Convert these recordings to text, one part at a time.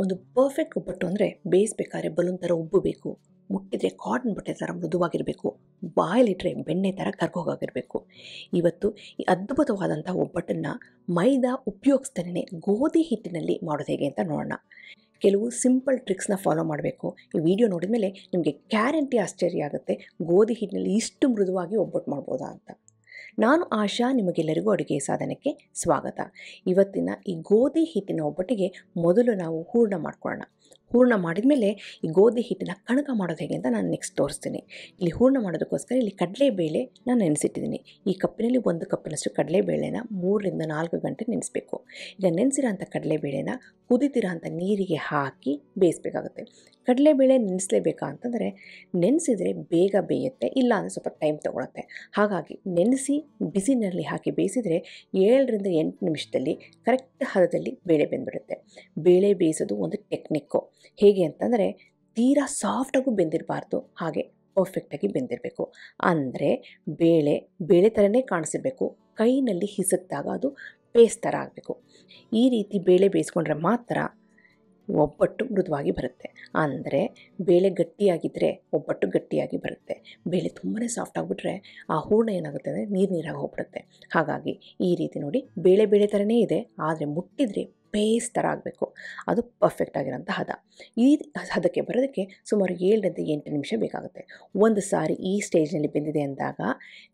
ಒಂದು ಪರ್ಫೆಕ್ಟ್ ಒಬ್ಬಟ್ಟು ಅಂದರೆ ಬೇಯಿಸ್ಬೇಕಾದ್ರೆ ಬಲೂನ್ ಥರ ಉಬ್ಬಬೇಕು ಮುಟ್ಟಿದ್ರೆ ಕಾಟನ್ ಬಟ್ಟೆ ಥರ ಮೃದುವಾಗಿರಬೇಕು ಬಾಯಲ್ಲಿಟ್ಟರೆ ಬೆಣ್ಣೆ ಥರ ಕರ್ಕೋಗಾಗಿರಬೇಕು ಇವತ್ತು ಈ ಅದ್ಭುತವಾದಂಥ ಒಬ್ಬಟ್ಟನ್ನು ಮೈದಾ ಉಪಯೋಗಿಸ್ತೇನೆ ಗೋಧಿ ಹಿಟ್ಟಿನಲ್ಲಿ ಮಾಡೋದು ಹೇಗೆ ಅಂತ ನೋಡೋಣ ಕೆಲವು ಸಿಂಪಲ್ ಟ್ರಿಕ್ಸ್ನ ಫಾಲೋ ಮಾಡಬೇಕು ಈ ವಿಡಿಯೋ ನೋಡಿದ ಮೇಲೆ ನಿಮಗೆ ಗ್ಯಾರಂಟಿ ಆಶ್ಚರ್ಯ ಆಗುತ್ತೆ ಗೋಧಿ ಹಿಟ್ಟಿನಲ್ಲಿ ಇಷ್ಟು ಮೃದುವಾಗಿ ಒಬ್ಬಟ್ಟು ಮಾಡ್ಬೋದಾ ಅಂತ ನಾನು ಆಶಾ ನಿಮಗೆಲ್ಲರಿಗೂ ಅಡುಗೆ ಸಾಧನಕ್ಕೆ ಸ್ವಾಗತ ಇವತ್ತಿನ ಈ ಗೋಧಿ ಹಿಟ್ಟಿನ ಒಬ್ಬಟ್ಟಿಗೆ ಮೊದಲು ನಾವು ಹೂರ್ಣ ಮಾಡ್ಕೊಳ್ಳೋಣ ಹೂರ್ಣ ಮಾಡಿದ ಮೇಲೆ ಈ ಗೋಧಿ ಹಿಟ್ಟಿನ ಕಣಕ ಮಾಡೋದು ಹೇಗೆ ಅಂತ ನಾನು ನೆಕ್ಸ್ಟ್ ತೋರಿಸ್ತೀನಿ ಇಲ್ಲಿ ಹೂರ್ಣ ಮಾಡೋದಕ್ಕೋಸ್ಕರ ಇಲ್ಲಿ ಕಡಲೆಬೇಳೆ ನಾನು ನೆನೆಸಿಟ್ಟಿದ್ದೀನಿ ಈ ಕಪ್ಪಿನಲ್ಲಿ ಒಂದು ಕಪ್ಪಿನಷ್ಟು ಕಡಲೆಬೇಳೆನ ಮೂರರಿಂದ ನಾಲ್ಕು ಗಂಟೆ ನೆನೆಸಬೇಕು ಈಗ ನೆನೆಸಿರೋಂಥ ಕಡಲೆಬೇಳೆನ ಅಂಥ ನೀರಿಗೆ ಹಾಕಿ ಬೇಯಿಸಬೇಕಾಗುತ್ತೆ ಕಡಲೆಬೇಳೆ ನೆನೆಸಲೇಬೇಕಾ ಅಂತಂದರೆ ನೆನೆಸಿದರೆ ಬೇಗ ಬೇಯುತ್ತೆ ಇಲ್ಲ ಅಂದರೆ ಸ್ವಲ್ಪ ಟೈಮ್ ತೊಗೊಳುತ್ತೆ ಹಾಗಾಗಿ ನೆನೆಸಿ ಬಿಸಿನಲ್ಲಿ ಹಾಕಿ ಬೇಯಿಸಿದರೆ ಏಳರಿಂದ ಎಂಟು ನಿಮಿಷದಲ್ಲಿ ಕರೆಕ್ಟ್ ಹದದಲ್ಲಿ ಬೇಳೆ ಬೆಂದ್ಬಿಡುತ್ತೆ ಬೇಳೆ ಬೇಯಿಸೋದು ಒಂದು ಟೆಕ್ನಿಕ್ಕು ಹೇಗೆ ಅಂತಂದರೆ ತೀರಾ ಸಾಫ್ಟಾಗೂ ಬೆಂದಿರಬಾರ್ದು ಹಾಗೆ ಪರ್ಫೆಕ್ಟಾಗಿ ಬೆಂದಿರಬೇಕು ಅಂದರೆ ಬೇಳೆ ಬೇಳೆ ಥರನೇ ಕಾಣಿಸಬೇಕು ಕೈನಲ್ಲಿ ಹಿಸುತ್ತಾಗ ಅದು ಪೇಸ್ಟ್ ಥರ ಆಗಬೇಕು ಈ ರೀತಿ ಬೇಳೆ ಬೇಯಿಸ್ಕೊಂಡ್ರೆ ಮಾತ್ರ ಒಬ್ಬಟ್ಟು ಮೃದುವಾಗಿ ಬರುತ್ತೆ ಅಂದರೆ ಬೇಳೆ ಗಟ್ಟಿಯಾಗಿದ್ದರೆ ಒಬ್ಬಟ್ಟು ಗಟ್ಟಿಯಾಗಿ ಬರುತ್ತೆ ಬೇಳೆ ತುಂಬಾ ಸಾಫ್ಟ್ ಆಗಿಬಿಟ್ರೆ ಆ ಹೂರ್ಣ ಏನಾಗುತ್ತೆ ಅಂದರೆ ನೀರು ನೀರಾಗಿ ಹೋಗ್ಬಿಡುತ್ತೆ ಹಾಗಾಗಿ ಈ ರೀತಿ ನೋಡಿ ಬೇಳೆ ಬೇಳೆ ಥರನೇ ಇದೆ ಆದರೆ ಮುಟ್ಟಿದರೆ ಬೇಸ್ ಥರ ಆಗಬೇಕು ಅದು ಪರ್ಫೆಕ್ಟ್ ಆಗಿರೋಂಥ ಹದ ಈ ಹದಕ್ಕೆ ಬರೋದಕ್ಕೆ ಸುಮಾರು ಏಳರಿಂದ ಎಂಟು ನಿಮಿಷ ಬೇಕಾಗುತ್ತೆ ಒಂದು ಸಾರಿ ಈ ಸ್ಟೇಜ್ನಲ್ಲಿ ಬೆಂದಿದೆ ಅಂದಾಗ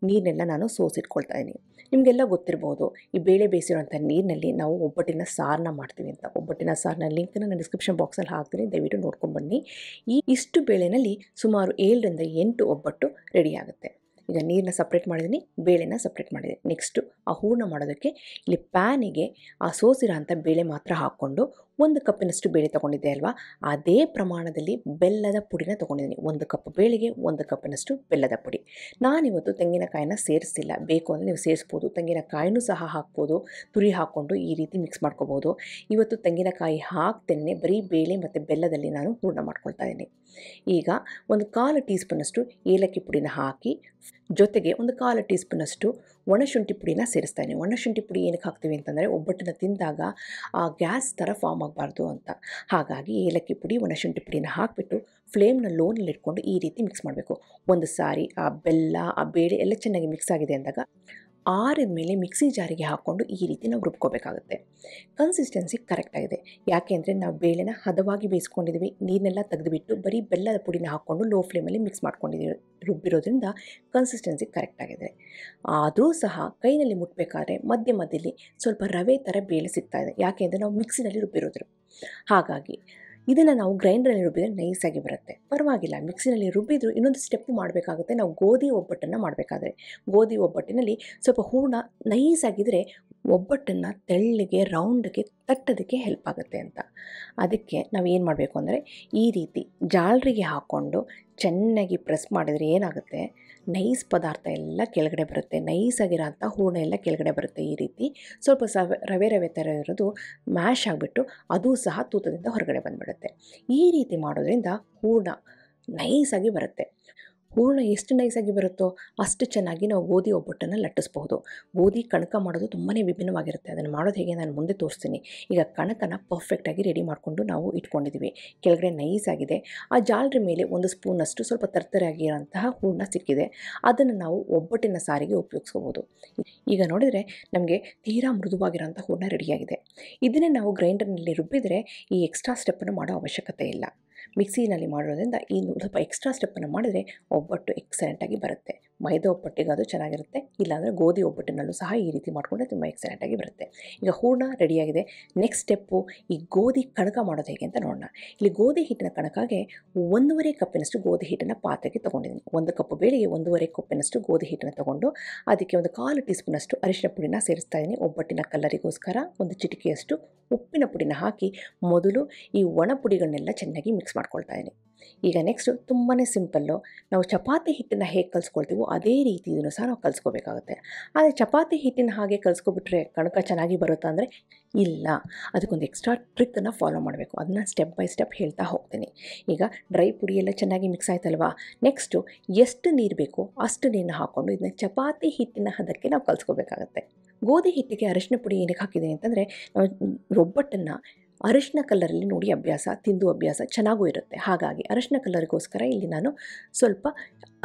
ನೀರನ್ನೆಲ್ಲ ನಾನು ಸೋಸಿಟ್ಕೊಳ್ತಾ ಇದ್ದೀನಿ ನಿಮಗೆಲ್ಲ ಗೊತ್ತಿರ್ಬೋದು ಈ ಬೇಳೆ ಬೇಯಿಸಿರುವಂಥ ನೀರಿನಲ್ಲಿ ನಾವು ಒಬ್ಬಟ್ಟಿನ ಸಾರನ್ನ ಮಾಡ್ತೀವಿ ಅಂತ ಒಬ್ಬಟ್ಟಿನ ಸಾರನ್ನ ಲಿಂಕ್ನ ನಾನು ಡಿಸ್ಕ್ರಿಪ್ಷನ್ ಬಾಕ್ಸಲ್ಲಿ ಹಾಕ್ತೀನಿ ದಯವಿಟ್ಟು ನೋಡ್ಕೊಂಡು ಬನ್ನಿ ಈ ಇಷ್ಟು ಬೇಳೆನಲ್ಲಿ ಸುಮಾರು ಏಳರಿಂದ ಎಂಟು ಒಬ್ಬಟ್ಟು ರೆಡಿಯಾಗುತ್ತೆ ಈಗ ನೀರನ್ನ ಸಪ್ರೇಟ್ ಮಾಡಿದ್ದೀನಿ ಬೇಳೆನ ಸಪ್ರೇಟ್ ಮಾಡಿದ್ದೀನಿ ನೆಕ್ಸ್ಟು ಆ ಹೂರ್ಣ ಮಾಡೋದಕ್ಕೆ ಇಲ್ಲಿ ಪ್ಯಾನಿಗೆ ಆ ಸೋಸಿರೋ ಅಂಥ ಬೇಳೆ ಮಾತ್ರ ಹಾಕ್ಕೊಂಡು ಒಂದು ಕಪ್ಪಿನಷ್ಟು ಬೇಳೆ ತೊಗೊಂಡಿದ್ದೆ ಅಲ್ವಾ ಅದೇ ಪ್ರಮಾಣದಲ್ಲಿ ಬೆಲ್ಲದ ಪುಡಿನ ತೊಗೊಂಡಿದ್ದೀನಿ ಒಂದು ಕಪ್ ಬೇಳೆಗೆ ಒಂದು ಕಪ್ಪಿನಷ್ಟು ಬೆಲ್ಲದ ಪುಡಿ ನಾನಿವತ್ತು ತೆಂಗಿನಕಾಯಿನ ಸೇರಿಸಿಲ್ಲ ಬೇಕು ಅಂದರೆ ನೀವು ಸೇರಿಸ್ಬೋದು ತೆಂಗಿನಕಾಯಿನೂ ಸಹ ಹಾಕ್ಬೋದು ತುರಿ ಹಾಕ್ಕೊಂಡು ಈ ರೀತಿ ಮಿಕ್ಸ್ ಮಾಡ್ಕೋಬೋದು ಇವತ್ತು ತೆಂಗಿನಕಾಯಿ ಹಾಕ್ತೇನೆ ಬರೀ ಬೇಳೆ ಮತ್ತು ಬೆಲ್ಲದಲ್ಲಿ ನಾನು ಪೂರ್ಣ ಮಾಡ್ಕೊಳ್ತಾ ಇದ್ದೀನಿ ಈಗ ಒಂದು ಕಾಲು ಟೀ ಸ್ಪೂನಷ್ಟು ಏಲಕ್ಕಿ ಪುಡಿನ ಹಾಕಿ ಜೊತೆಗೆ ಒಂದು ಕಾಲು ಟೀ ಸ್ಪೂನಷ್ಟು ಒಣಶುಂಠಿ ಪುಡಿನ ಒಣ ಒಣಶುಂಠಿ ಪುಡಿ ಏನಕ್ಕೆ ಹಾಕ್ತೀವಿ ಅಂತಂದರೆ ಒಬ್ಬಟ್ಟನ್ನು ತಿಂದಾಗ ಆ ಗ್ಯಾಸ್ ಥರ ಫಾರ್ಮ್ ಆಗಬಾರ್ದು ಅಂತ ಹಾಗಾಗಿ ಏಲಕ್ಕಿ ಪುಡಿ ಒಣಶುಂಠಿ ಪುಡಿನ ಹಾಕಿಬಿಟ್ಟು ಫ್ಲೇಮ್ನ ಲೋನಲ್ಲಿ ಇಟ್ಕೊಂಡು ಈ ರೀತಿ ಮಿಕ್ಸ್ ಮಾಡಬೇಕು ಒಂದು ಸಾರಿ ಆ ಬೆಲ್ಲ ಆ ಬೇಳೆ ಎಲ್ಲ ಚೆನ್ನಾಗಿ ಮಿಕ್ಸ್ ಆಗಿದೆ ಅಂದಾಗ ಆರಿದ ಮೇಲೆ ಮಿಕ್ಸಿ ಜಾರಿಗೆ ಹಾಕ್ಕೊಂಡು ಈ ರೀತಿ ನಾವು ರುಬ್ಕೋಬೇಕಾಗುತ್ತೆ ಕನ್ಸಿಸ್ಟೆನ್ಸಿ ಕರೆಕ್ಟಾಗಿದೆ ಯಾಕೆ ಅಂದರೆ ನಾವು ಬೇಳೆನ ಹದವಾಗಿ ಬೇಯಿಸ್ಕೊಂಡಿದ್ದೀವಿ ನೀರನ್ನೆಲ್ಲ ತೆಗೆದುಬಿಟ್ಟು ಬರೀ ಬೆಲ್ಲದ ಪುಡಿನ ಹಾಕ್ಕೊಂಡು ಲೋ ಫ್ಲೇಮಲ್ಲಿ ಮಿಕ್ಸ್ ಮಾಡ್ಕೊಂಡಿದ್ದೀವಿ ರುಬ್ಬಿರೋದ್ರಿಂದ ಕನ್ಸಿಸ್ಟೆನ್ಸಿ ಕರೆಕ್ಟಾಗಿದೆ ಆದರೂ ಸಹ ಕೈನಲ್ಲಿ ಮುಟ್ಟಬೇಕಾದ್ರೆ ಮಧ್ಯ ಮಧ್ಯದಲ್ಲಿ ಸ್ವಲ್ಪ ರವೆ ಥರ ಬೇಳೆ ಸಿಗ್ತಾಯಿದೆ ಯಾಕೆ ಅಂದರೆ ನಾವು ಮಿಕ್ಸಿನಲ್ಲಿ ರುಬ್ಬಿರೋದ್ರು ಹಾಗಾಗಿ ಇದನ್ನು ನಾವು ಗ್ರೈಂಡ್ರಲ್ಲಿ ರುಬ್ಬಿದ್ರೆ ನೈಸಾಗಿ ಬರುತ್ತೆ ಪರವಾಗಿಲ್ಲ ಮಿಕ್ಸಿನಲ್ಲಿ ರುಬ್ಬಿದ್ರು ಇನ್ನೊಂದು ಸ್ಟೆಪ್ಪು ಮಾಡಬೇಕಾಗುತ್ತೆ ನಾವು ಗೋಧಿ ಒಬ್ಬಟ್ಟನ್ನು ಮಾಡಬೇಕಾದ್ರೆ ಗೋಧಿ ಒಬ್ಬಟ್ಟಿನಲ್ಲಿ ಸ್ವಲ್ಪ ಹೂರ್ಣ ನೈಸಾಗಿದ್ದರೆ ಒಬ್ಬಟ್ಟನ್ನು ತೆಳ್ಳಗೆ ರೌಂಡ್ಗೆ ತಟ್ಟೋದಕ್ಕೆ ಹೆಲ್ಪ್ ಆಗುತ್ತೆ ಅಂತ ಅದಕ್ಕೆ ನಾವು ಏನು ಮಾಡಬೇಕು ಅಂದರೆ ಈ ರೀತಿ ಜಾಲರಿಗೆ ಹಾಕ್ಕೊಂಡು ಚೆನ್ನಾಗಿ ಪ್ರೆಸ್ ಮಾಡಿದರೆ ಏನಾಗುತ್ತೆ ನೈಸ್ ಪದಾರ್ಥ ಎಲ್ಲ ಕೆಳಗಡೆ ಬರುತ್ತೆ ನೈಸಾಗಿರೋ ಅಂಥ ಹೂರಣ ಎಲ್ಲ ಕೆಳಗಡೆ ಬರುತ್ತೆ ಈ ರೀತಿ ಸ್ವಲ್ಪ ಸವೆ ರವೆ ರವೆ ಥರ ಇರೋದು ಮ್ಯಾಶ್ ಆಗಿಬಿಟ್ಟು ಅದು ಸಹ ತೂತದಿಂದ ಹೊರಗಡೆ ಬಂದುಬಿಡುತ್ತೆ ಈ ರೀತಿ ಮಾಡೋದರಿಂದ ಹೂರಣ ನೈಸಾಗಿ ಬರುತ್ತೆ ಹೂರ್ಣ ಎಷ್ಟು ನೈಸಾಗಿ ಬರುತ್ತೋ ಅಷ್ಟು ಚೆನ್ನಾಗಿ ನಾವು ಗೋಧಿ ಒಬ್ಬಟ್ಟನ್ನು ಲಟ್ಟಿಸ್ಬಹುದು ಗೋಧಿ ಕಣಕ ಮಾಡೋದು ತುಂಬಾ ವಿಭಿನ್ನವಾಗಿರುತ್ತೆ ಅದನ್ನು ಮಾಡೋದು ಹೇಗೆ ನಾನು ಮುಂದೆ ತೋರಿಸ್ತೀನಿ ಈಗ ಕಣಕನ ಪರ್ಫೆಕ್ಟಾಗಿ ರೆಡಿ ಮಾಡಿಕೊಂಡು ನಾವು ಇಟ್ಕೊಂಡಿದ್ದೀವಿ ಕೆಳಗಡೆ ನೈಸ್ ಆಗಿದೆ ಆ ಜಾಲರಿ ಮೇಲೆ ಒಂದು ಸ್ಪೂನಷ್ಟು ಸ್ವಲ್ಪ ತರ್ತರಿಯಾಗಿರೋಂತಹ ಹೂರ್ಣ ಸಿಕ್ಕಿದೆ ಅದನ್ನು ನಾವು ಒಬ್ಬಟ್ಟಿನ ಸಾರಿಗೆ ಉಪಯೋಗಿಸ್ಕೋಬೋದು ಈಗ ನೋಡಿದರೆ ನಮಗೆ ತೀರಾ ಮೃದುವಾಗಿರೋಂಥ ಹೂರಣ ರೆಡಿಯಾಗಿದೆ ಇದನ್ನೇ ನಾವು ಗ್ರೈಂಡರ್ನಲ್ಲಿ ರುಬ್ಬಿದರೆ ಈ ಎಕ್ಸ್ಟ್ರಾ ಸ್ಟೆಪ್ಪನ್ನು ಮಾಡೋ ಅವಶ್ಯಕತೆ ಇಲ್ಲ ಮಿಕ್ಸಿನಲ್ಲಿ ಮಾಡೋದ್ರಿಂದ ಈ ಸ್ವಲ್ಪ ಎಕ್ಸ್ಟ್ರಾ ಸ್ಟೆಪ್ಪನ್ನು ಮಾಡಿದರೆ ಒಬ್ಬಟ್ಟು ಎಕ್ಸಲೆಂಟಾಗಿ ಬರುತ್ತೆ ಮೈದಾ ಒಬ್ಬಟ್ಟಿಗೆ ಅದು ಚೆನ್ನಾಗಿರುತ್ತೆ ಇಲ್ಲಾಂದರೆ ಗೋಧಿ ಒಬ್ಬಟ್ಟಿನಲ್ಲೂ ಸಹ ಈ ರೀತಿ ಮಾಡಿಕೊಂಡ್ರೆ ತುಂಬ ಎಕ್ಸಲೆಂಟಾಗಿ ಬರುತ್ತೆ ಈಗ ಹೂರ್ಣ ರೆಡಿಯಾಗಿದೆ ನೆಕ್ಸ್ಟ್ ಸ್ಟೆಪ್ಪು ಈ ಗೋಧಿ ಕಣಕ ಮಾಡೋದು ಹೇಗೆ ಅಂತ ನೋಡೋಣ ಇಲ್ಲಿ ಗೋಧಿ ಹಿಟ್ಟಿನ ಕಣಕಾಗೆ ಒಂದೂವರೆ ಕಪ್ಪಿನಷ್ಟು ಗೋಧಿ ಹಿಟ್ಟನ್ನು ಪಾತ್ರೆಗೆ ತೊಗೊಂಡಿದ್ದೀನಿ ಒಂದು ಕಪ್ ಬೇಳೆಗೆ ಒಂದೂವರೆ ಕಪ್ಪಿನಷ್ಟು ಗೋಧಿ ಹಿಟ್ಟನ್ನು ತೊಗೊಂಡು ಅದಕ್ಕೆ ಒಂದು ಕಾಲು ಟೀ ಸ್ಪೂನಷ್ಟು ಅರಿಶಿನ ಪುಡಿನ ಸೇರಿಸ್ತಾ ಇದ್ದೀನಿ ಒಬ್ಬಟ್ಟಿನ ಕಲ್ಲರಿಗೋಸ್ಕರ ಒಂದು ಚಿಟಿಕೆಯಷ್ಟು ಉಪ್ಪಿನ ಪುಡಿನ ಹಾಕಿ ಮೊದಲು ಈ ಒಣ ಪುಡಿಗಳನ್ನೆಲ್ಲ ಚೆನ್ನಾಗಿ ಮಿಕ್ಸ್ ಮಾಡ್ಕೊಳ್ತಾ ಇದ್ದೀನಿ ಈಗ ನೆಕ್ಸ್ಟು ತುಂಬಾ ಸಿಂಪಲ್ಲು ನಾವು ಚಪಾತಿ ಹಿಟ್ಟನ್ನು ಹೇಗೆ ಕಲ್ಸ್ಕೊಳ್ತೀವೋ ಅದೇ ರೀತಿ ಸಹ ನಾವು ಕಲಿಸ್ಕೋಬೇಕಾಗುತ್ತೆ ಆದರೆ ಚಪಾತಿ ಹಿಟ್ಟಿನ ಹಾಗೆ ಕಲ್ಸ್ಕೊಬಿಟ್ರೆ ಕಣಕ ಚೆನ್ನಾಗಿ ಬರುತ್ತಾ ಅಂದರೆ ಇಲ್ಲ ಅದಕ್ಕೊಂದು ಎಕ್ಸ್ಟ್ರಾ ಟ್ರಿಕ್ಕನ್ನು ಫಾಲೋ ಮಾಡಬೇಕು ಅದನ್ನ ಸ್ಟೆಪ್ ಬೈ ಸ್ಟೆಪ್ ಹೇಳ್ತಾ ಹೋಗ್ತೀನಿ ಈಗ ಡ್ರೈ ಪುಡಿ ಎಲ್ಲ ಚೆನ್ನಾಗಿ ಮಿಕ್ಸ್ ಆಯ್ತಲ್ವಾ ನೆಕ್ಸ್ಟು ಎಷ್ಟು ನೀರು ಬೇಕೋ ಅಷ್ಟು ನೀರನ್ನ ಹಾಕ್ಕೊಂಡು ಇದನ್ನ ಚಪಾತಿ ಹಿಟ್ಟಿನ ಹದಕ್ಕೆ ನಾವು ಕಲ್ಸ್ಕೋಬೇಕಾಗತ್ತೆ ಗೋಧಿ ಹಿಟ್ಟಿಗೆ ಅರಿಶಿನ ಪುಡಿ ಏನಕ್ಕೆ ಹಾಕಿದ್ದೀನಿ ಅಂತಂದರೆ ನಾವು ರೊಬ್ಬಟ್ಟನ್ನು ಅರಿಶಿನ ಕಲ್ಲರಲ್ಲಿ ನೋಡಿ ಅಭ್ಯಾಸ ತಿಂದು ಅಭ್ಯಾಸ ಚೆನ್ನಾಗೂ ಇರುತ್ತೆ ಹಾಗಾಗಿ ಅರಿಶಿನ ಕಲ್ಲರಿಗೋಸ್ಕರ ಇಲ್ಲಿ ನಾನು ಸ್ವಲ್ಪ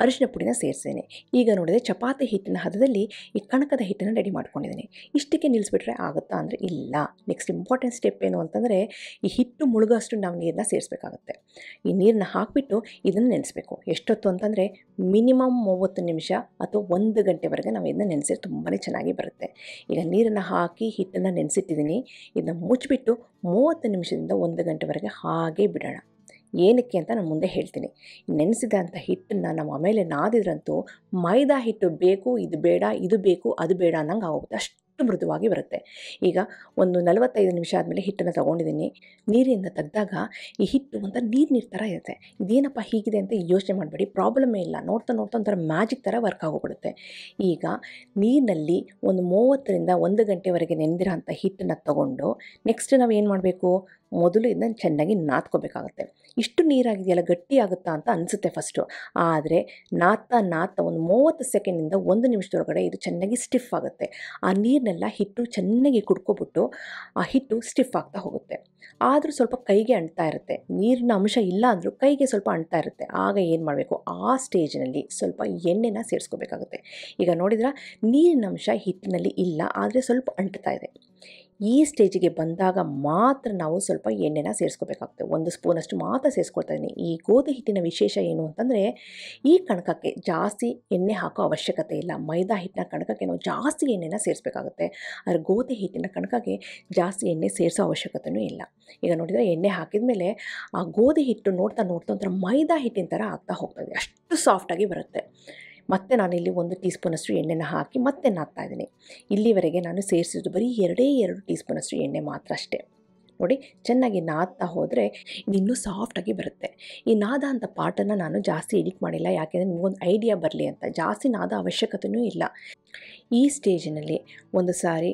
ಅರಿಶಿನ ಪುಡಿನ ಸೇರಿಸಿದ್ದೇನೆ ಈಗ ನೋಡಿದರೆ ಚಪಾತಿ ಹಿಟ್ಟಿನ ಹದದಲ್ಲಿ ಈ ಕಣಕದ ಹಿಟ್ಟನ್ನು ರೆಡಿ ಮಾಡ್ಕೊಂಡಿದ್ದೀನಿ ಇಷ್ಟಕ್ಕೆ ನಿಲ್ಲಿಸ್ಬಿಟ್ರೆ ಆಗುತ್ತಾ ಅಂದರೆ ಇಲ್ಲ ನೆಕ್ಸ್ಟ್ ಇಂಪಾರ್ಟೆಂಟ್ ಸ್ಟೆಪ್ ಏನು ಅಂತಂದರೆ ಈ ಹಿಟ್ಟು ಮುಳುಗೋಷ್ಟು ನಾವು ನೀರನ್ನ ಸೇರಿಸ್ಬೇಕಾಗುತ್ತೆ ಈ ನೀರನ್ನ ಹಾಕಿಬಿಟ್ಟು ಇದನ್ನು ನೆನೆಸಬೇಕು ಎಷ್ಟೊತ್ತು ಅಂತಂದರೆ ಮಿನಿಮಮ್ ಮೂವತ್ತು ನಿಮಿಷ ಅಥವಾ ಒಂದು ಗಂಟೆವರೆಗೆ ನಾವು ಇದನ್ನು ನೆನೆಸಿದ್ರೆ ತುಂಬಾ ಚೆನ್ನಾಗಿ ಬರುತ್ತೆ ಈಗ ನೀರನ್ನು ಹಾಕಿ ಹಿಟ್ಟನ್ನು ನೆನೆಸಿಟ್ಟಿದ್ದೀನಿ ಇದನ್ನು ಮುಚ್ಚಿಬಿಟ್ಟು ಮೂವತ್ತು ನಿಮಿಷದಿಂದ ಒಂದು ಗಂಟೆವರೆಗೆ ಹಾಗೆ ಬಿಡೋಣ ಏನಕ್ಕೆ ಅಂತ ನಾನು ಮುಂದೆ ಹೇಳ್ತೀನಿ ನೆನೆಸಿದಂಥ ಹಿಟ್ಟನ್ನು ನಮ್ಮ ಆಮೇಲೆ ನಾದಿದ್ರಂತೂ ಮೈದಾ ಹಿಟ್ಟು ಬೇಕು ಇದು ಬೇಡ ಇದು ಬೇಕು ಅದು ಬೇಡ ಅನ್ನಂಗೆ ಆಗೋಗುತ್ತೆ ಅಷ್ಟು ಮೃದುವಾಗಿ ಬರುತ್ತೆ ಈಗ ಒಂದು ನಲವತ್ತೈದು ನಿಮಿಷ ಆದಮೇಲೆ ಹಿಟ್ಟನ್ನು ತೊಗೊಂಡಿದ್ದೀನಿ ನೀರಿನಿಂದ ತೆಗ್ದಾಗ ಈ ಹಿಟ್ಟು ಅಂತ ನೀರು ನೀರು ಥರ ಇರುತ್ತೆ ಇದೇನಪ್ಪ ಹೀಗಿದೆ ಅಂತ ಯೋಚನೆ ಮಾಡಬೇಡಿ ಪ್ರಾಬ್ಲಮ್ಮೇ ಇಲ್ಲ ನೋಡ್ತಾ ನೋಡ್ತಾ ಒಂಥರ ಮ್ಯಾಜಿಕ್ ಥರ ವರ್ಕ್ ಆಗೋಗ್ಬಿಡುತ್ತೆ ಈಗ ನೀರಿನಲ್ಲಿ ಒಂದು ಮೂವತ್ತರಿಂದ ಒಂದು ಗಂಟೆವರೆಗೆ ನೆನೆದಿರೋ ಅಂಥ ಹಿಟ್ಟನ್ನು ತಗೊಂಡು ನೆಕ್ಸ್ಟ್ ನಾವು ಏನು ಮಾಡಬೇಕು ಮೊದಲು ಇದನ್ನ ಚೆನ್ನಾಗಿ ನಾದ್ಕೋಬೇಕಾಗುತ್ತೆ ಇಷ್ಟು ನೀರಾಗಿದೆಯಲ್ಲ ಗಟ್ಟಿ ಆಗುತ್ತಾ ಅಂತ ಅನಿಸುತ್ತೆ ಫಸ್ಟು ಆದರೆ ನಾತ ನಾತ ಒಂದು ಮೂವತ್ತು ಸೆಕೆಂಡಿಂದ ಒಂದು ನಿಮಿಷದೊಳಗಡೆ ಇದು ಚೆನ್ನಾಗಿ ಸ್ಟಿಫ್ ಆಗುತ್ತೆ ಆ ನೀರನ್ನೆಲ್ಲ ಹಿಟ್ಟು ಚೆನ್ನಾಗಿ ಕುಡ್ಕೊಬಿಟ್ಟು ಆ ಹಿಟ್ಟು ಸ್ಟಿಫ್ ಆಗ್ತಾ ಹೋಗುತ್ತೆ ಆದರೂ ಸ್ವಲ್ಪ ಕೈಗೆ ಅಂಟ್ತಾ ಇರುತ್ತೆ ನೀರಿನ ಅಂಶ ಇಲ್ಲ ಅಂದರೂ ಕೈಗೆ ಸ್ವಲ್ಪ ಅಂಟ್ತಾ ಇರುತ್ತೆ ಆಗ ಏನು ಮಾಡಬೇಕು ಆ ಸ್ಟೇಜ್ನಲ್ಲಿ ಸ್ವಲ್ಪ ಎಣ್ಣೆನ ಸೇರಿಸ್ಕೋಬೇಕಾಗುತ್ತೆ ಈಗ ನೋಡಿದ್ರೆ ನೀರಿನ ಅಂಶ ಹಿಟ್ಟಿನಲ್ಲಿ ಇಲ್ಲ ಆದರೆ ಸ್ವಲ್ಪ ಅಂಟ್ತಾ ಇದೆ ಈ ಸ್ಟೇಜಿಗೆ ಬಂದಾಗ ಮಾತ್ರ ನಾವು ಸ್ವಲ್ಪ ಎಣ್ಣೆನ ಸೇರಿಸ್ಕೋಬೇಕಾಗ್ತದೆ ಒಂದು ಸ್ಪೂನಷ್ಟು ಮಾತ್ರ ಸೇರಿಸ್ಕೊಳ್ತಾ ಇದ್ದೀನಿ ಈ ಗೋಧಿ ಹಿಟ್ಟಿನ ವಿಶೇಷ ಏನು ಅಂತಂದರೆ ಈ ಕಣಕಕ್ಕೆ ಜಾಸ್ತಿ ಎಣ್ಣೆ ಹಾಕೋ ಅವಶ್ಯಕತೆ ಇಲ್ಲ ಮೈದಾ ಹಿಟ್ಟಿನ ಕಣಕಕ್ಕೆ ನಾವು ಜಾಸ್ತಿ ಎಣ್ಣೆನ ಸೇರಿಸಬೇಕಾಗುತ್ತೆ ಆದರೆ ಗೋಧಿ ಹಿಟ್ಟಿನ ಕಣಕಕ್ಕೆ ಜಾಸ್ತಿ ಎಣ್ಣೆ ಸೇರಿಸೋ ಅವಶ್ಯಕತೆಯೂ ಇಲ್ಲ ಈಗ ನೋಡಿದರೆ ಎಣ್ಣೆ ಹಾಕಿದ ಮೇಲೆ ಆ ಗೋಧಿ ಹಿಟ್ಟು ನೋಡ್ತಾ ನೋಡ್ತಾ ಒಂಥರ ಮೈದಾ ಹಿಟ್ಟಿನ ಥರ ಆಗ್ತಾ ಹೋಗ್ತದೆ ಅಷ್ಟು ಸಾಫ್ಟಾಗಿ ಬರುತ್ತೆ ಮತ್ತೆ ನಾನಿಲ್ಲಿ ಒಂದು ಟೀ ಸ್ಪೂನಷ್ಟು ಎಣ್ಣೆನ ಹಾಕಿ ಮತ್ತೆ ನಾದ್ತಾ ಇದ್ದೀನಿ ಇಲ್ಲಿವರೆಗೆ ನಾನು ಸೇರಿಸಿದ್ದು ಬರೀ ಎರಡೇ ಎರಡು ಟೀ ಸ್ಪೂನಷ್ಟು ಎಣ್ಣೆ ಮಾತ್ರ ಅಷ್ಟೇ ನೋಡಿ ಚೆನ್ನಾಗಿ ನಾದ್ತಾ ಹೋದರೆ ಇನ್ನೂ ಸಾಫ್ಟಾಗಿ ಬರುತ್ತೆ ಈ ನಾದ ಅಂತ ಪಾಟನ್ನು ನಾನು ಜಾಸ್ತಿ ಎಡಿಟ್ ಮಾಡಿಲ್ಲ ಯಾಕೆಂದರೆ ನಿಮಗೊಂದು ಐಡಿಯಾ ಬರಲಿ ಅಂತ ಜಾಸ್ತಿ ನಾದ ಅವಶ್ಯಕತೆಯೂ ಇಲ್ಲ ಈ ಸ್ಟೇಜಿನಲ್ಲಿ ಒಂದು ಸಾರಿ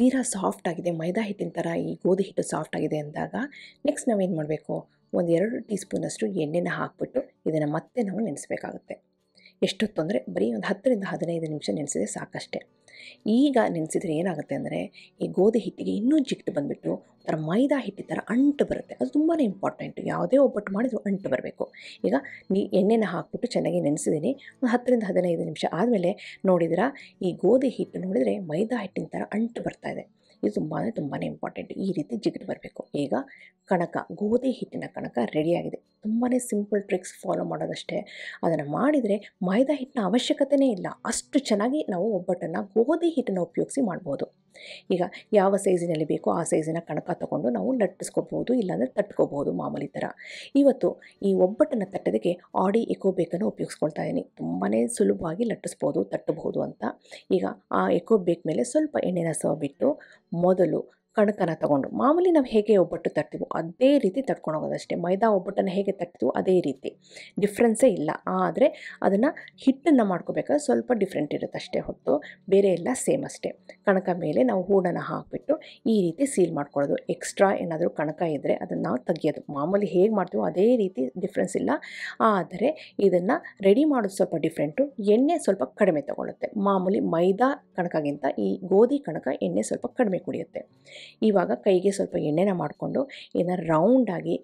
ತೀರಾ ಸಾಫ್ಟ್ ಆಗಿದೆ ಮೈದಾ ಹಿಟ್ಟಿನ ಥರ ಈ ಗೋಧಿ ಹಿಟ್ಟು ಸಾಫ್ಟ್ ಆಗಿದೆ ಅಂದಾಗ ನೆಕ್ಸ್ಟ್ ನಾವೇನು ಮಾಡಬೇಕು ಒಂದು ಎರಡು ಟೀ ಸ್ಪೂನಷ್ಟು ಎಣ್ಣೆನ ಹಾಕ್ಬಿಟ್ಟು ಇದನ್ನು ಮತ್ತೆ ನಾವು ನೆನೆಸಬೇಕಾಗುತ್ತೆ ಎಷ್ಟೊತ್ತು ಅಂದರೆ ಬರೀ ಒಂದು ಹತ್ತರಿಂದ ಹದಿನೈದು ನಿಮಿಷ ನೆನೆಸಿದ್ರೆ ಸಾಕಷ್ಟೇ ಈಗ ನೆನೆಸಿದ್ರೆ ಏನಾಗುತ್ತೆ ಅಂದರೆ ಈ ಗೋಧಿ ಹಿಟ್ಟಿಗೆ ಇನ್ನೂ ಜಿಟ್ಟು ಬಂದುಬಿಟ್ಟು ಥರ ಮೈದಾ ಹಿಟ್ಟಿ ಥರ ಅಂಟು ಬರುತ್ತೆ ಅದು ತುಂಬಾ ಇಂಪಾರ್ಟೆಂಟು ಯಾವುದೇ ಒಬ್ಬಟ್ಟು ಮಾಡಿದರೂ ಅಂಟು ಬರಬೇಕು ಈಗ ನೀ ಎಣ್ಣೆನ ಹಾಕ್ಬಿಟ್ಟು ಚೆನ್ನಾಗಿ ನೆನೆಸಿದ್ದೀನಿ ಒಂದು ಹತ್ತರಿಂದ ಹದಿನೈದು ನಿಮಿಷ ಆದಮೇಲೆ ನೋಡಿದ್ರೆ ಈ ಗೋಧಿ ಹಿಟ್ಟು ನೋಡಿದರೆ ಮೈದಾ ಹಿಟ್ಟಿನ ಥರ ಅಂಟು ಬರ್ತಾ ಇದೆ ಇದು ತುಂಬ ತುಂಬಾ ಇಂಪಾರ್ಟೆಂಟ್ ಈ ರೀತಿ ಜಿಗಿಟ್ ಬರಬೇಕು ಈಗ ಕಣಕ ಗೋಧಿ ಹಿಟ್ಟಿನ ಕಣಕ ರೆಡಿಯಾಗಿದೆ ತುಂಬಾ ಸಿಂಪಲ್ ಟ್ರಿಕ್ಸ್ ಫಾಲೋ ಮಾಡೋದಷ್ಟೇ ಅದನ್ನು ಮಾಡಿದರೆ ಮೈದಾ ಹಿಟ್ಟಿನ ಅವಶ್ಯಕತೆಯೇ ಇಲ್ಲ ಅಷ್ಟು ಚೆನ್ನಾಗಿ ನಾವು ಒಬ್ಬಟ್ಟನ್ನು ಗೋಧಿ ಹಿಟ್ಟನ್ನು ಉಪಯೋಗಿಸಿ ಮಾಡ್ಬೋದು ಈಗ ಯಾವ ಸೈಜಿನಲ್ಲಿ ಬೇಕೋ ಆ ಸೈಜಿನ ಕಣಕ ತಗೊಂಡು ನಾವು ಲಟ್ಟಿಸ್ಕೋಬೋದು ಇಲ್ಲಾಂದರೆ ತಟ್ಕೋಬೋದು ಮಾಮೂಲಿ ಥರ ಇವತ್ತು ಈ ಒಬ್ಬಟ್ಟನ್ನು ತಟ್ಟೋದಕ್ಕೆ ಆಡಿ ಎಕೋ ಬೇಕನ್ನು ಉಪಯೋಗಿಸ್ಕೊಳ್ತಾ ಇದ್ದೀನಿ ತುಂಬಾ ಸುಲಭವಾಗಿ ಲಟ್ಟಿಸ್ಬೋದು ತಟ್ಟಬಹುದು ಅಂತ ಈಗ ಆ ಎಕೋ ಬೇಕ್ ಮೇಲೆ ಸ್ವಲ್ಪ ಎಣ್ಣೆನ ಸವ ಬಿಟ್ಟು ಮೊದಲು ಕಣಕನ ತಗೊಂಡು ಮಾಮೂಲಿ ನಾವು ಹೇಗೆ ಒಬ್ಬಟ್ಟು ತಟ್ತೀವೋ ಅದೇ ರೀತಿ ತಟ್ಕೊಂಡು ಹೋಗೋದಷ್ಟೇ ಮೈದಾ ಒಬ್ಬಟ್ಟನ್ನು ಹೇಗೆ ತಟ್ತೀವೋ ಅದೇ ರೀತಿ ಡಿಫ್ರೆನ್ಸೇ ಇಲ್ಲ ಆದರೆ ಅದನ್ನು ಹಿಟ್ಟನ್ನು ಮಾಡ್ಕೋಬೇಕಾದ್ರೆ ಸ್ವಲ್ಪ ಡಿಫ್ರೆಂಟ್ ಇರುತ್ತೆ ಅಷ್ಟೇ ಹೊತ್ತು ಬೇರೆ ಎಲ್ಲ ಸೇಮ್ ಅಷ್ಟೇ ಕಣಕ ಮೇಲೆ ನಾವು ಹೂಡನ್ನು ಹಾಕಿಬಿಟ್ಟು ಈ ರೀತಿ ಸೀಲ್ ಮಾಡ್ಕೊಳ್ಳೋದು ಎಕ್ಸ್ಟ್ರಾ ಏನಾದರೂ ಕಣಕ ಇದ್ದರೆ ಅದನ್ನು ನಾವು ತೆಗಿಯೋದು ಮಾಮೂಲಿ ಹೇಗೆ ಮಾಡ್ತೀವೋ ಅದೇ ರೀತಿ ಡಿಫ್ರೆನ್ಸ್ ಇಲ್ಲ ಆದರೆ ಇದನ್ನು ರೆಡಿ ಮಾಡೋದು ಸ್ವಲ್ಪ ಡಿಫ್ರೆಂಟು ಎಣ್ಣೆ ಸ್ವಲ್ಪ ಕಡಿಮೆ ತಗೊಳ್ಳುತ್ತೆ ಮಾಮೂಲಿ ಮೈದಾ ಕಣಕಗಿಂತ ಈ ಗೋಧಿ ಕಣಕ ಎಣ್ಣೆ ಸ್ವಲ್ಪ ಕಡಿಮೆ ಕುಡಿಯುತ್ತೆ ಇವಾಗ ಕೈಗೆ ಸ್ವಲ್ಪ ಎಣ್ಣೆನ ಮಾಡಿಕೊಂಡು ಇದನ್ನು ರೌಂಡಾಗಿ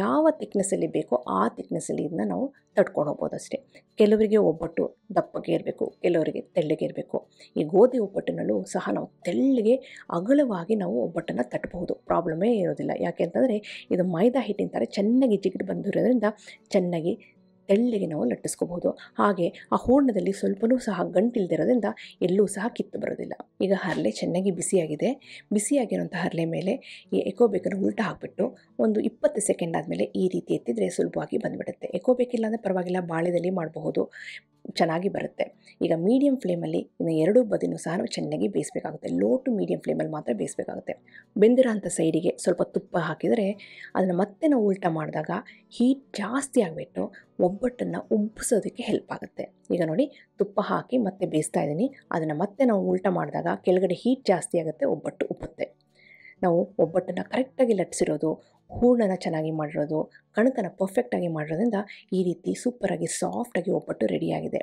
ಯಾವ ತಿಕ್ನೆಸ್ಸಲ್ಲಿ ಬೇಕೋ ಆ ತಿಕ್ನೆಸ್ಸಲ್ಲಿ ಇದನ್ನ ನಾವು ತಟ್ಕೊಂಡು ಹೋಗ್ಬೋದು ಅಷ್ಟೇ ಕೆಲವರಿಗೆ ಒಬ್ಬಟ್ಟು ದಪ್ಪಗೆ ಇರಬೇಕು ಕೆಲವರಿಗೆ ತೆಳ್ಳಗೆ ಇರಬೇಕು ಈ ಗೋಧಿ ಒಬ್ಬಟ್ಟಿನಲ್ಲೂ ಸಹ ನಾವು ತೆಳ್ಳಗೆ ಅಗಲವಾಗಿ ನಾವು ಒಬ್ಬಟ್ಟನ್ನು ತಟ್ಟಬಹುದು ಪ್ರಾಬ್ಲಮೇ ಇರೋದಿಲ್ಲ ಯಾಕೆ ಅಂತಂದರೆ ಇದು ಮೈದಾ ಹಿಟ್ಟಿನ ಥರ ಚೆನ್ನಾಗಿ ಜಿಗಿಟ್ ಬಂದಿರೋದ್ರಿಂದ ಚೆನ್ನಾಗಿ ತೆಳ್ಳಗೆ ನಾವು ಲಟ್ಟಿಸ್ಕೋಬಹುದು ಹಾಗೆ ಆ ಹೂರ್ಣದಲ್ಲಿ ಸ್ವಲ್ಪವೂ ಸಹ ಗಂಟಿಲ್ದಿರೋದ್ರಿಂದ ಎಲ್ಲೂ ಸಹ ಕಿತ್ತು ಬರೋದಿಲ್ಲ ಈಗ ಹರಳೆ ಚೆನ್ನಾಗಿ ಬಿಸಿಯಾಗಿದೆ ಬಿಸಿಯಾಗಿರೋಂಥ ಹರಳೆ ಮೇಲೆ ಈ ಎಕೋಬೇಕನ್ನು ಉಲ್ಟಾ ಉಲ್ಟ ಹಾಕಿಬಿಟ್ಟು ಒಂದು ಇಪ್ಪತ್ತು ಸೆಕೆಂಡ್ ಆದಮೇಲೆ ಈ ರೀತಿ ಎತ್ತಿದರೆ ಸುಲಭವಾಗಿ ಬಂದುಬಿಡುತ್ತೆ ಎಕೋಬೇಕಿಲ್ಲ ಬೇಕಿಲ್ಲ ಅಂದರೆ ಪರವಾಗಿಲ್ಲ ಬಾಳೆದಲ್ಲಿ ಮಾಡಬಹುದು ಚೆನ್ನಾಗಿ ಬರುತ್ತೆ ಈಗ ಮೀಡಿಯಂ ಫ್ಲೇಮಲ್ಲಿ ಇನ್ನು ಎರಡೂ ಬದಿನೂ ಸಹ ಚೆನ್ನಾಗಿ ಬೇಯಿಸಬೇಕಾಗುತ್ತೆ ಲೋ ಟು ಮೀಡಿಯಂ ಫ್ಲೇಮಲ್ಲಿ ಮಾತ್ರ ಬೇಯಿಸಬೇಕಾಗುತ್ತೆ ಬೆಂದಿರೋ ಅಂಥ ಸೈಡಿಗೆ ಸ್ವಲ್ಪ ತುಪ್ಪ ಹಾಕಿದರೆ ಅದನ್ನು ಮತ್ತೆ ನಾವು ಉಲ್ಟ ಮಾಡಿದಾಗ ಹೀಟ್ ಜಾಸ್ತಿ ಆಗಿಬಿಟ್ಟು ಒಬ್ಬಟ್ಟನ್ನು ಉಬ್ಬಿಸೋದಕ್ಕೆ ಹೆಲ್ಪ್ ಆಗುತ್ತೆ ಈಗ ನೋಡಿ ತುಪ್ಪ ಹಾಕಿ ಮತ್ತೆ ಬೇಯಿಸ್ತಾ ಇದ್ದೀನಿ ಅದನ್ನು ಮತ್ತೆ ನಾವು ಉಲ್ಟ ಮಾಡಿದಾಗ ಕೆಳಗಡೆ ಹೀಟ್ ಜಾಸ್ತಿ ಆಗುತ್ತೆ ಒಬ್ಬಟ್ಟು ಉಬ್ಬುತ್ತೆ ನಾವು ಒಬ್ಬಟ್ಟನ್ನು ಕರೆಕ್ಟಾಗಿ ಲಟ್ಟಿಸಿರೋದು ಹೂರ್ಣನ ಚೆನ್ನಾಗಿ ಮಾಡಿರೋದು ಕಣಕನ ಪರ್ಫೆಕ್ಟಾಗಿ ಮಾಡಿರೋದ್ರಿಂದ ಈ ರೀತಿ ಸೂಪರಾಗಿ ಸಾಫ್ಟಾಗಿ ಒಬ್ಬಟ್ಟು ರೆಡಿಯಾಗಿದೆ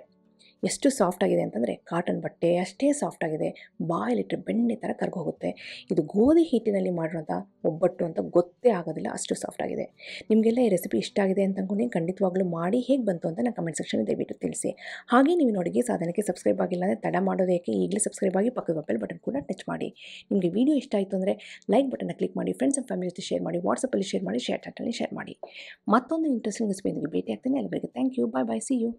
ಎಷ್ಟು ಸಾಫ್ಟ್ ಆಗಿದೆ ಅಂತಂದರೆ ಕಾಟನ್ ಬಟ್ಟೆ ಅಷ್ಟೇ ಸಾಫ್ಟ್ ಆಗಿದೆ ಬಾಯಲ್ಲಿಟ್ಟರೆ ಬೆಣ್ಣೆ ಥರ ಕರ್ಗೋಗುತ್ತೆ ಇದು ಗೋಧಿ ಹಿಟ್ಟಿನಲ್ಲಿ ಮಾಡಿರೋಂಥ ಒಬ್ಬಟ್ಟು ಅಂತ ಗೊತ್ತೇ ಆಗೋದಿಲ್ಲ ಅಷ್ಟು ಸಾಫ್ಟ್ ಆಗಿದೆ ನಿಮಗೆಲ್ಲ ಈ ರೆಸಿಪಿ ಇಷ್ಟ ಆಗಿದೆ ಅಂತ ಅಂದ್ಕೊಂಡು ಖಂಡಿತವಾಗ್ಲೂ ಮಾಡಿ ಹೇಗೆ ಬಂತು ಅಂತ ನಾನು ಕಮೆಂಟ್ ಸೆಕ್ಷನ್ ದಯವಿಟ್ಟು ತಿಳಿಸಿ ಹಾಗೆ ನೀವು ನೋಡಿಗೆ ಸಾಧನಕ್ಕೆ ಸಬ್ಸ್ಕ್ರೈಬ್ ಆಗಿಲ್ಲ ಅಂದರೆ ತಡ ಮಾಡೋದಕ್ಕೆ ಈಗಲೇ ಸಬ್ಸ್ಕ್ರೈಬ್ ಆಗಿ ಪಕ್ಕದ ಬೆಲ್ ಬಟನ್ ಕೂಡ ಟಚ್ ಮಾಡಿ ನಿಮಗೆ ವಿಡಿಯೋ ಇಷ್ಟ ಆಯಿತು ಅಂದರೆ ಲೈಕ್ ಬಟನ್ನ ಕ್ಲಿಕ್ ಮಾಡಿ ಫ್ರೆಂಡ್ಸ್ ಆ್ಯಂಡ್ ಫ್ಯಾಮಿಲಿ ಜೊತೆ ಶೇರ್ ಮಾಡಿ ವಾಟ್ಸಪ್ಪಲ್ಲಿ ಶೇರ್ ಮಾಡಿ ಶೇರ್ ಚಾಟಲ್ಲಿ ಶೇರ್ ಮಾಡಿ ಮತ್ತೊಂದು ಇಂಟ್ರೆಸ್ಟಿಂಗ್ ನಿಮಗೆ ಭೇಟಿ ಆಗ್ತೀನಿ ಎಲ್ಲರಿಗೂ thank you bye bye see you